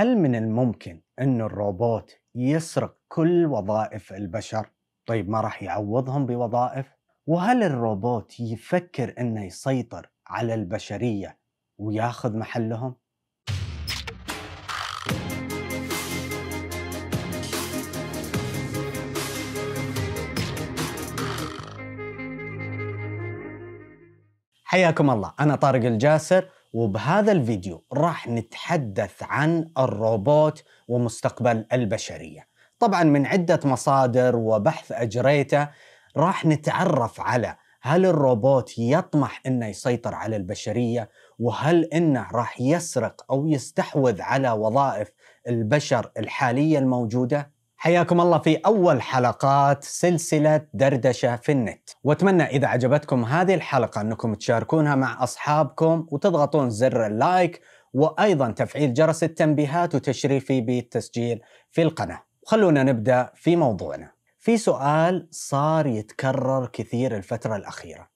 هل من الممكن أن الروبوت يسرق كل وظائف البشر؟ طيب ما راح يعوضهم بوظائف؟ وهل الروبوت يفكر أنه يسيطر على البشرية وياخذ محلهم؟ حياكم الله أنا طارق الجاسر وبهذا الفيديو راح نتحدث عن الروبوت ومستقبل البشرية طبعا من عدة مصادر وبحث أجريته راح نتعرف على هل الروبوت يطمح انه يسيطر على البشريه وهل انه راح يسرق او يستحوذ على وظائف البشر الحاليه الموجوده حياكم الله في أول حلقات سلسلة دردشة في النت وأتمنى إذا عجبتكم هذه الحلقة أنكم تشاركونها مع أصحابكم وتضغطون زر اللايك وأيضا تفعيل جرس التنبيهات وتشريفي بالتسجيل في القناة خلونا نبدأ في موضوعنا في سؤال صار يتكرر كثير الفترة الأخيرة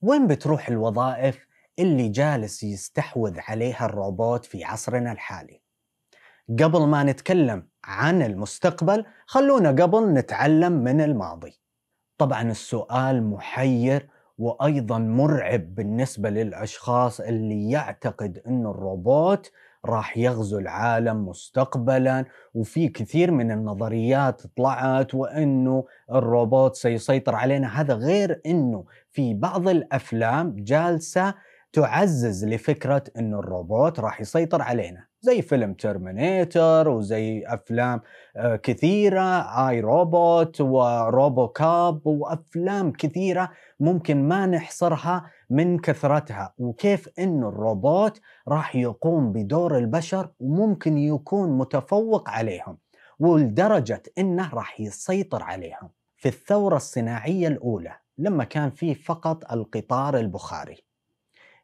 وين بتروح الوظائف اللي جالس يستحوذ عليها الروبوت في عصرنا الحالي؟ قبل ما نتكلم عن المستقبل خلونا قبل نتعلم من الماضي طبعا السؤال محير وايضا مرعب بالنسبه للاشخاص اللي يعتقد ان الروبوت راح يغزو العالم مستقبلا وفي كثير من النظريات طلعت وانه الروبوت سيسيطر علينا هذا غير انه في بعض الافلام جالسه تعزز لفكرة انه الروبوت راح يسيطر علينا زي فيلم ترمينيتر وزي افلام آه، كثيرة اي روبوت وروبو كاب وافلام كثيرة ممكن ما نحصرها من كثرتها وكيف انه الروبوت راح يقوم بدور البشر وممكن يكون متفوق عليهم ولدرجة انه راح يسيطر عليهم في الثورة الصناعية الاولى لما كان في فقط القطار البخاري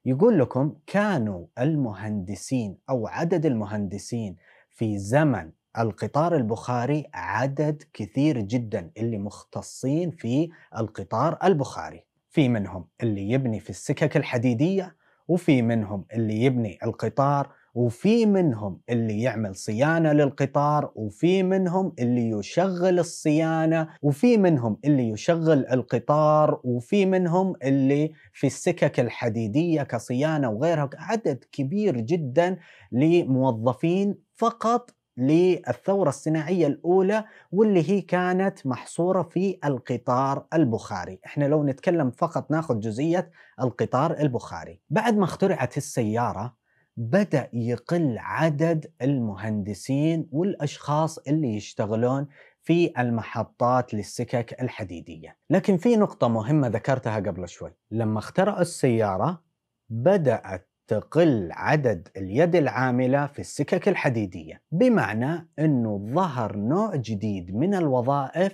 يقول لكم كانوا المهندسين او عدد المهندسين في زمن القطار البخاري عدد كثير جدا اللي مختصين في القطار البخاري في منهم اللي يبني في السكك الحديديه وفي منهم اللي يبني القطار وفي منهم اللي يعمل صيانة للقطار وفي منهم اللي يشغل الصيانة وفي منهم اللي يشغل القطار وفي منهم اللي في السكك الحديدية كصيانة وغيرها عدد كبير جدا لموظفين فقط للثورة الصناعية الأولى واللي هي كانت محصورة في القطار البخاري احنا لو نتكلم فقط ناخذ جزئية القطار البخاري بعد ما اخترعت السيارة بدأ يقل عدد المهندسين والأشخاص اللي يشتغلون في المحطات للسكك الحديدية لكن في نقطة مهمة ذكرتها قبل شوي لما اخترعوا السيارة بدأت تقل عدد اليد العاملة في السكك الحديدية بمعنى أنه ظهر نوع جديد من الوظائف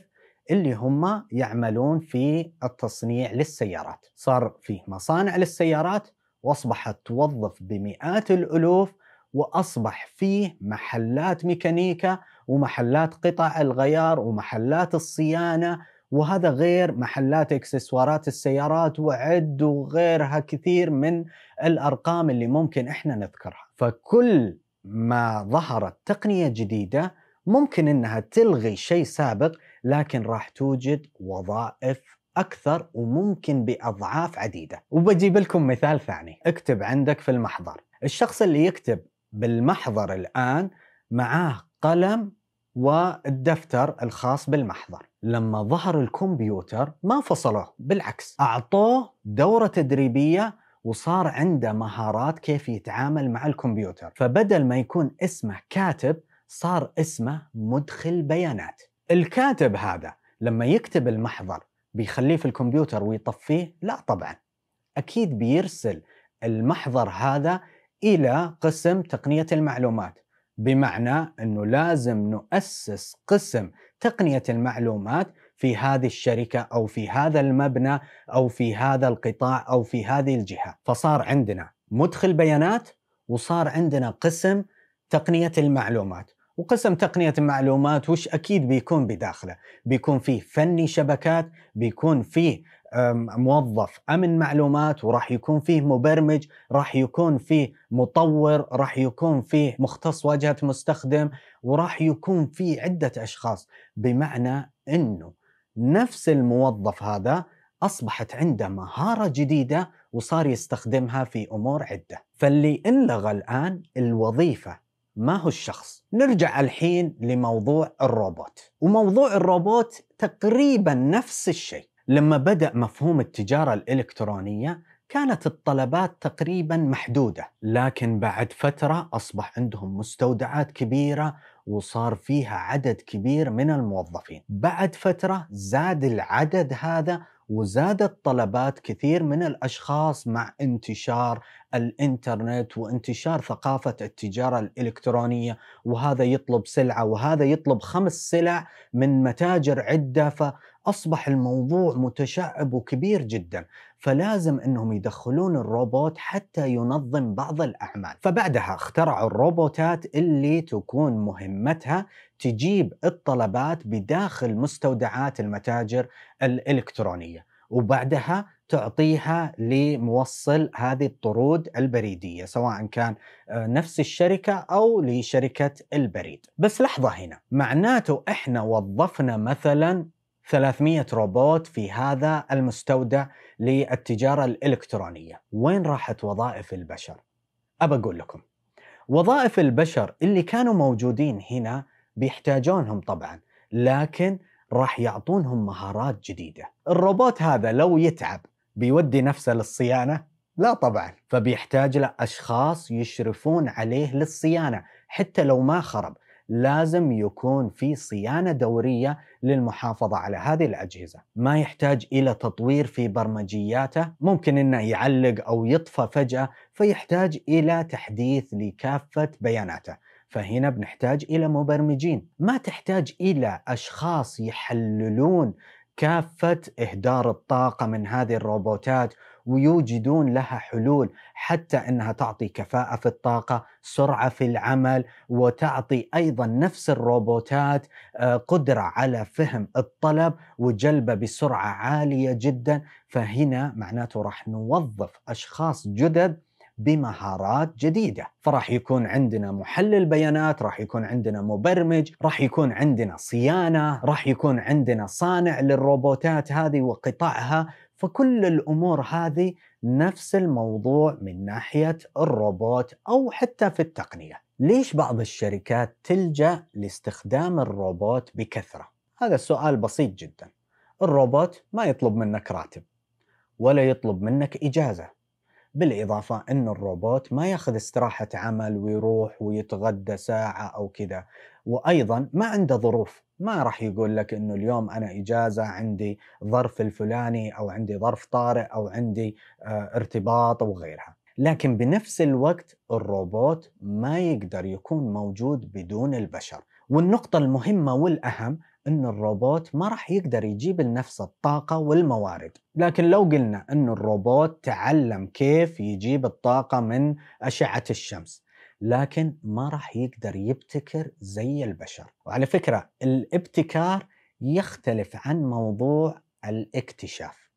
اللي هم يعملون في التصنيع للسيارات صار فيه مصانع للسيارات واصبحت توظف بمئات الالوف واصبح فيه محلات ميكانيكا ومحلات قطع الغيار ومحلات الصيانه وهذا غير محلات اكسسوارات السيارات وعد وغيرها كثير من الارقام اللي ممكن احنا نذكرها فكل ما ظهرت تقنيه جديده ممكن انها تلغي شيء سابق لكن راح توجد وظائف أكثر وممكن بأضعاف عديدة وبجيب لكم مثال ثاني اكتب عندك في المحضر الشخص اللي يكتب بالمحضر الآن معاه قلم والدفتر الخاص بالمحضر لما ظهر الكمبيوتر ما فصلوه بالعكس أعطوه دورة تدريبية وصار عنده مهارات كيف يتعامل مع الكمبيوتر فبدل ما يكون اسمه كاتب صار اسمه مدخل بيانات الكاتب هذا لما يكتب المحضر بيخليه في الكمبيوتر ويطفيه؟ لا طبعا اكيد بيرسل المحضر هذا الى قسم تقنيه المعلومات بمعنى انه لازم نؤسس قسم تقنيه المعلومات في هذه الشركه او في هذا المبنى او في هذا القطاع او في هذه الجهه، فصار عندنا مدخل بيانات وصار عندنا قسم تقنيه المعلومات، وقسم تقنية المعلومات وش أكيد بيكون بداخله بيكون فيه فني شبكات بيكون فيه موظف أمن معلومات وراح يكون فيه مبرمج راح يكون فيه مطور راح يكون فيه مختص واجهة مستخدم وراح يكون فيه عدة أشخاص بمعنى أنه نفس الموظف هذا أصبحت عنده مهارة جديدة وصار يستخدمها في أمور عدة فاللي إلغى الآن الوظيفة ما هو الشخص نرجع الحين لموضوع الروبوت وموضوع الروبوت تقريبا نفس الشيء لما بدأ مفهوم التجارة الإلكترونية كانت الطلبات تقريبا محدودة لكن بعد فترة أصبح عندهم مستودعات كبيرة وصار فيها عدد كبير من الموظفين بعد فترة زاد العدد هذا وزادت طلبات كثير من الاشخاص مع انتشار الانترنت وانتشار ثقافه التجاره الالكترونيه وهذا يطلب سلعه وهذا يطلب خمس سلع من متاجر عده اصبح الموضوع متشعب وكبير جدا فلازم انهم يدخلون الروبوت حتى ينظم بعض الاعمال فبعدها اخترعوا الروبوتات اللي تكون مهمتها تجيب الطلبات بداخل مستودعات المتاجر الالكترونيه وبعدها تعطيها لموصل هذه الطرود البريدية سواء كان آه، نفس الشركة أو لشركة البريد بس لحظة هنا معناته إحنا وظفنا مثلا 300 روبوت في هذا المستودع للتجارة الإلكترونية وين راحت وظائف البشر؟ أبى أقول لكم وظائف البشر اللي كانوا موجودين هنا بيحتاجونهم طبعا لكن راح يعطونهم مهارات جديدة الروبوت هذا لو يتعب بيودي نفسه للصيانة؟ لا طبعا فبيحتاج لأشخاص يشرفون عليه للصيانة حتى لو ما خرب لازم يكون في صيانه دوريه للمحافظه على هذه الاجهزه، ما يحتاج الى تطوير في برمجياته، ممكن انه يعلق او يطفى فجاه، فيحتاج الى تحديث لكافه بياناته. فهنا بنحتاج الى مبرمجين، ما تحتاج الى اشخاص يحللون كافة إهدار الطاقة من هذه الروبوتات ويوجدون لها حلول حتى انها تعطي كفاءه في الطاقه، سرعه في العمل، وتعطي ايضا نفس الروبوتات آه، قدره على فهم الطلب وجلبه بسرعه عاليه جدا، فهنا معناته راح نوظف اشخاص جدد بمهارات جديده، فراح يكون عندنا محلل بيانات، راح يكون عندنا مبرمج، راح يكون عندنا صيانه، راح يكون عندنا صانع للروبوتات هذه وقطعها، فكل الامور هذه نفس الموضوع من ناحيه الروبوت او حتى في التقنيه. ليش بعض الشركات تلجا لاستخدام الروبوت بكثره؟ هذا السؤال بسيط جدا. الروبوت ما يطلب منك راتب ولا يطلب منك اجازه بالإضافة أن الروبوت ما ياخذ استراحة عمل ويروح ويتغدى ساعة أو كذا وأيضا ما عنده ظروف ما راح يقول لك انه اليوم انا اجازه عندي ظرف الفلاني او عندي ظرف طارئ او عندي آه، ارتباط وغيرها لكن بنفس الوقت الروبوت ما يقدر يكون موجود بدون البشر والنقطة المهمة والأهم أن الروبوت ما راح يقدر يجيب لنفسه الطاقة والموارد لكن لو قلنا أن الروبوت تعلم كيف يجيب الطاقة من أشعة الشمس لكن ما راح يقدر يبتكر زي البشر وعلى فكرة الابتكار يختلف عن موضوع الاكتشاف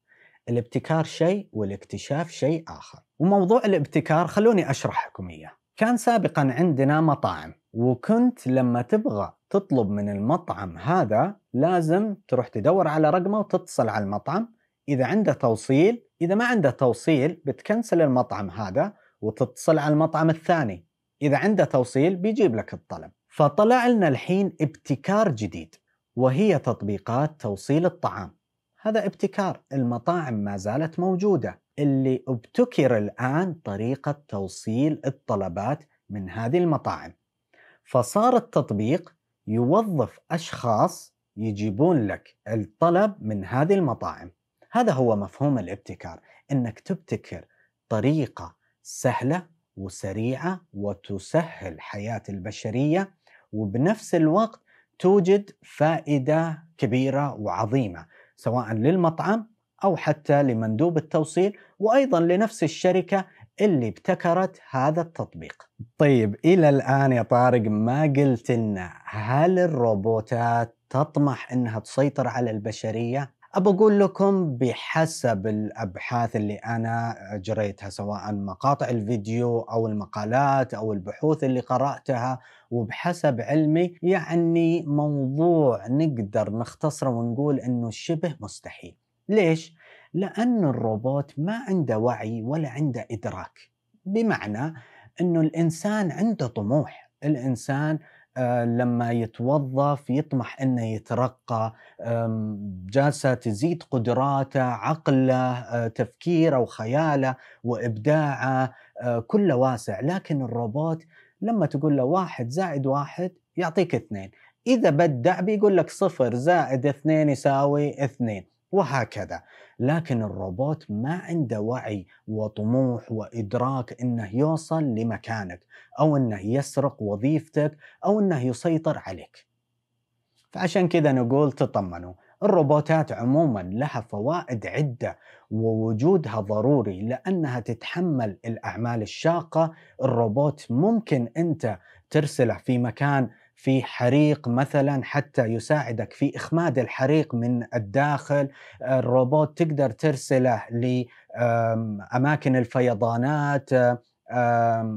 الابتكار شيء والاكتشاف شيء آخر وموضوع الابتكار خلوني أشرح لكم إياه كان سابقا عندنا مطاعم وكنت لما تبغى تطلب من المطعم هذا لازم تروح تدور على رقمه وتتصل على المطعم إذا عنده توصيل إذا ما عنده توصيل بتكنسل المطعم هذا وتتصل على المطعم الثاني إذا عنده توصيل بيجيب لك الطلب فطلع لنا الحين ابتكار جديد وهي تطبيقات توصيل الطعام هذا ابتكار المطاعم ما زالت موجودة اللي ابتكر الآن طريقة توصيل الطلبات من هذه المطاعم فصار التطبيق يوظف أشخاص يجيبون لك الطلب من هذه المطاعم هذا هو مفهوم الابتكار أنك تبتكر طريقة سهلة وسريعة وتسهل حياة البشرية وبنفس الوقت توجد فائدة كبيرة وعظيمة سواء للمطعم أو حتى لمندوب التوصيل وأيضا لنفس الشركة اللي ابتكرت هذا التطبيق طيب إلى الآن يا طارق ما قلت لنا هل الروبوتات تطمح أنها تسيطر على البشرية؟ أبى أقول لكم بحسب الأبحاث اللي أنا جريتها سواء مقاطع الفيديو أو المقالات أو البحوث اللي قرأتها وبحسب علمي يعني موضوع نقدر نختصره ونقول أنه شبه مستحيل ليش؟ لأن الروبوت ما عنده وعي ولا عنده إدراك بمعنى أنه الإنسان عنده طموح الإنسان آه، لما يتوظف يطمح انه يترقى جالسه تزيد قدراته عقله آه، تفكيره وخياله وابداعه آه، كله واسع لكن الروبوت لما تقول له واحد زائد واحد يعطيك اثنين اذا بدع بيقول لك صفر زائد اثنين يساوي اثنين وهكذا لكن الروبوت ما عنده وعي وطموح وإدراك أنه يوصل لمكانك أو أنه يسرق وظيفتك أو أنه يسيطر عليك فعشان كذا نقول تطمنوا الروبوتات عموما لها فوائد عدة ووجودها ضروري لأنها تتحمل الأعمال الشاقة الروبوت ممكن أنت ترسله في مكان في حريق مثلا حتى يساعدك في اخماد الحريق من الداخل الروبوت تقدر ترسله لاماكن الفيضانات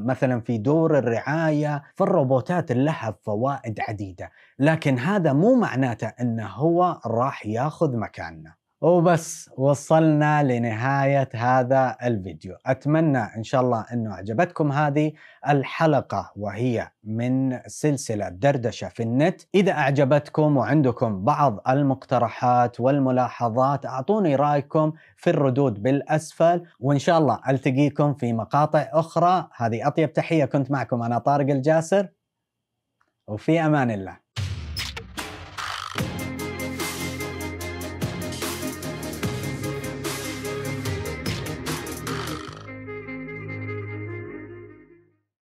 مثلا في دور الرعايه فالروبوتات لها فوائد عديده لكن هذا مو معناته انه هو راح ياخذ مكاننا وبس وصلنا لنهاية هذا الفيديو أتمنى إن شاء الله أنه أعجبتكم هذه الحلقة وهي من سلسلة دردشة في النت إذا أعجبتكم وعندكم بعض المقترحات والملاحظات أعطوني رأيكم في الردود بالأسفل وإن شاء الله ألتقيكم في مقاطع أخرى هذه أطيب تحية كنت معكم أنا طارق الجاسر وفي أمان الله